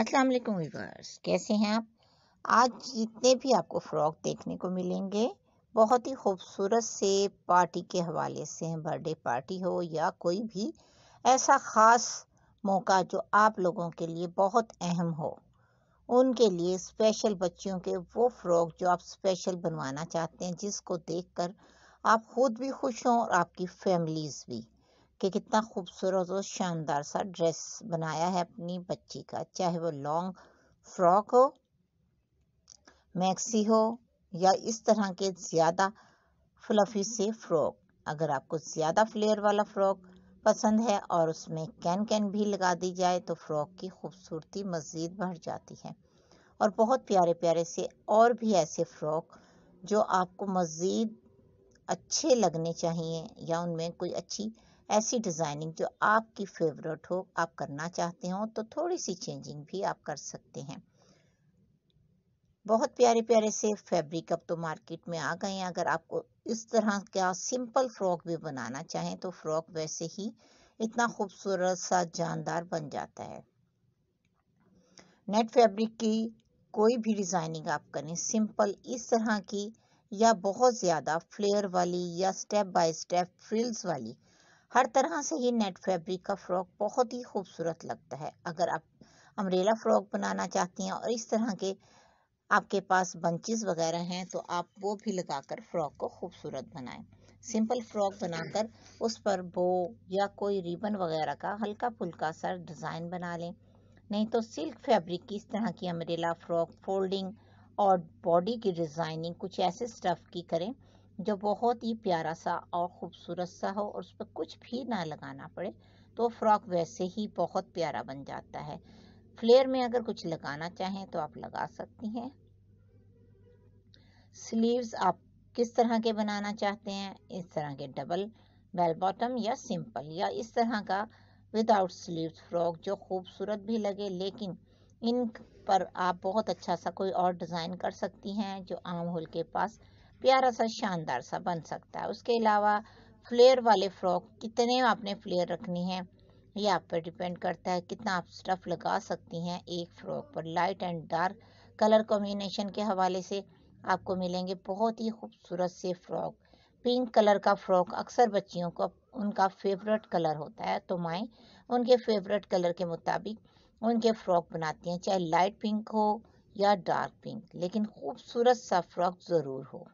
अस्सलाम वालेकुम व्यूअर्स कैसे हैं आप आज जितने भी आपको फ्रॉक देखने को मिलेंगे बहुत ही खूबसूरत से पार्टी के हवाले से हैं बर्थडे पार्टी हो या कोई भी ऐसा ख़ास मौका जो आप लोगों के लिए बहुत अहम हो उनके लिए स्पेशल बच्चियों के वो फ्रॉक जो आप स्पेशल बनवाना चाहते हैं जिसको देखकर आप खुद भी खुश हों और आपकी फैमिलीज़ भी कि कितना खूबसूरत और शानदार सा ड्रेस बनाया है अपनी बच्ची का चाहे वो लॉन्ग फ्रॉक हो मैक्सी हो या इस तरह के ज़्यादा फ्लफी से फ्रॉक अगर आपको ज़्यादा फ्लेयर वाला फ्रॉक पसंद है और उसमें कैन कैन भी लगा दी जाए तो फ्रॉक की खूबसूरती मज़ीद बढ़ जाती है और बहुत प्यारे प्यारे से और भी ऐसे फ्रॉक जो आपको मज़ीद अच्छे लगने चाहिए या उनमें कोई अच्छी ऐसी डिज़ाइनिंग जो आपकी फेवरेट हो आप करना चाहते हो तो थोड़ी सी चेंजिंग भी आप कर सकते हैं बहुत प्यारे प्यारे से फैब्रिक अब तो मार्केट में आ गए हैं अगर आपको इस तरह का सिंपल फ्रॉक भी बनाना चाहें तो फ्रॉक वैसे ही इतना खूबसूरत सा जानदार बन जाता है नेट फैब्रिक की कोई भी डिज़ाइनिंग आप करें सिंपल इस तरह की या बहुत ज़्यादा फ्लेयर वाली या स्टेप बाय स्टेप फ्रिल्स वाली हर तरह से ये नेट फैब्रिक का फ्रॉक बहुत ही खूबसूरत लगता है अगर आप अम्ब्रेला फ्रॉक बनाना चाहती हैं और इस तरह के आपके पास बंचेस वगैरह हैं तो आप वो भी लगाकर फ्रॉक को खूबसूरत बनाएं सिंपल फ्रॉक बनाकर उस पर बो या कोई रिबन वगैरह का हल्का फुल्का सा डिज़ाइन बना लें नहीं तो सिल्क फैब्रिक की इस तरह की अम्ब्रेला फ्रॉक फोल्डिंग और बॉडी की डिज़ाइनिंग कुछ ऐसे स्टफ़ की करें जो बहुत ही प्यारा सा और ख़ूबसूरत सा हो और उस पर कुछ भी ना लगाना पड़े तो फ्रॉक वैसे ही बहुत प्यारा बन जाता है फ्लेयर में अगर कुछ लगाना चाहें तो आप लगा सकती हैं स्लीव्स आप किस तरह के बनाना चाहते हैं इस तरह के डबल बेल बॉटम या सिंपल या इस तरह का विदाउट स्लीव्स फ्रॉक जो खूबसूरत भी लगे लेकिन इन पर आप बहुत अच्छा सा कोई और डिज़ाइन कर सकती हैं जो आम होल के पास प्यारा सा शानदार सा बन सकता है उसके अलावा फ्लेयर वाले फ्रॉक कितने आपने फ्लेयर रखनी है ये आप पर डिपेंड करता है कितना आप स्टफ लगा सकती हैं एक फ्रॉक पर light and dark colour combination के हवाले से आपको मिलेंगे बहुत ही खूबसूरत से फ्रॉक पिंक कलर का फ्रॉक अक्सर बच्चियों को उनका फेवरेट कलर होता है तो माएँ उनके फेवरेट कलर के मुताबिक उनके फ्रॉक बनाती हैं चाहे लाइट पिंक हो या डार्क पिंक लेकिन खूबसूरत सा फ्रॉक ज़रूर हो